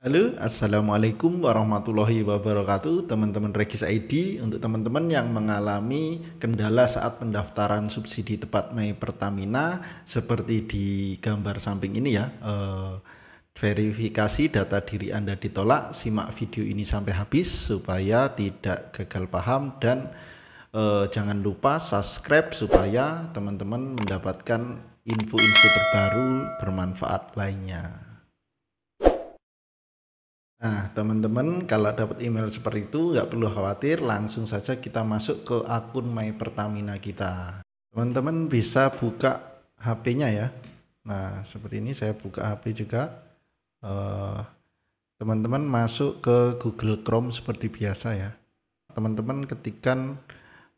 Halo, Assalamualaikum warahmatullahi wabarakatuh Teman-teman Regis ID Untuk teman-teman yang mengalami kendala saat pendaftaran subsidi tepat Mei Pertamina Seperti di gambar samping ini ya eh, Verifikasi data diri Anda ditolak Simak video ini sampai habis Supaya tidak gagal paham Dan eh, jangan lupa subscribe Supaya teman-teman mendapatkan info-info terbaru bermanfaat lainnya Nah, teman-teman kalau dapat email seperti itu nggak perlu khawatir, langsung saja kita masuk ke akun My Pertamina kita. Teman-teman bisa buka HP-nya ya. Nah, seperti ini saya buka HP juga. Eh, teman-teman uh, masuk ke Google Chrome seperti biasa ya. Teman-teman ketikkan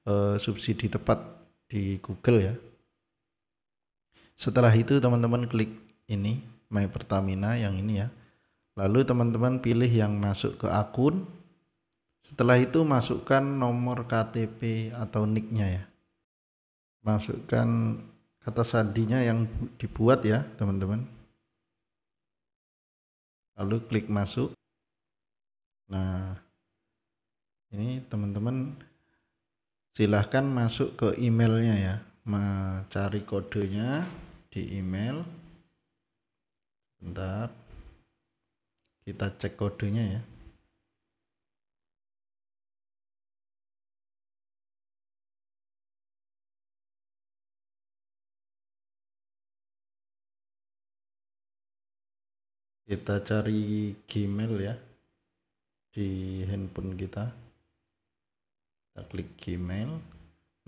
uh, subsidi tepat di Google ya. Setelah itu teman-teman klik ini My Pertamina yang ini ya Lalu teman-teman pilih yang masuk ke akun. Setelah itu masukkan nomor KTP atau nicknya ya. Masukkan kata sandinya yang dibuat ya teman-teman. Lalu klik masuk. Nah, ini teman-teman silahkan masuk ke emailnya ya. Mencari kodenya di email. Bentar kita cek kodenya ya kita cari Gmail ya di handphone kita kita klik Gmail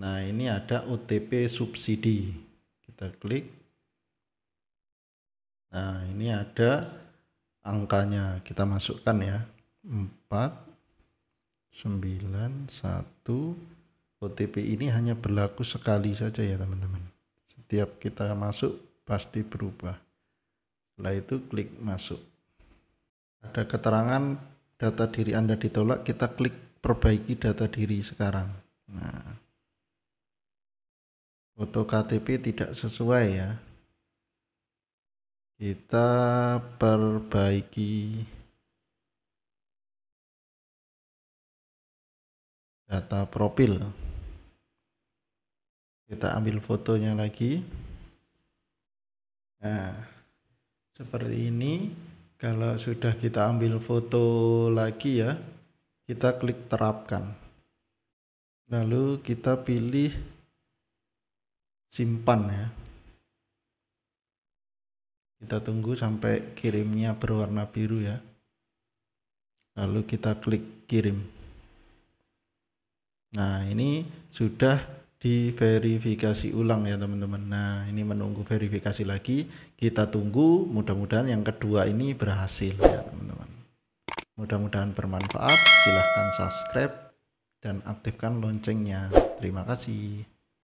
nah ini ada OTP subsidi kita klik nah ini ada angkanya kita masukkan ya 4 9 1 OTP ini hanya berlaku sekali saja ya teman-teman setiap kita masuk pasti berubah setelah itu klik masuk ada keterangan data diri Anda ditolak kita klik perbaiki data diri sekarang nah foto KTP tidak sesuai ya kita perbaiki data profil kita ambil fotonya lagi nah seperti ini kalau sudah kita ambil foto lagi ya kita klik terapkan lalu kita pilih simpan ya kita tunggu sampai kirimnya berwarna biru ya lalu kita klik kirim nah ini sudah diverifikasi ulang ya teman-teman nah ini menunggu verifikasi lagi kita tunggu mudah-mudahan yang kedua ini berhasil ya teman-teman mudah-mudahan bermanfaat silahkan subscribe dan aktifkan loncengnya terima kasih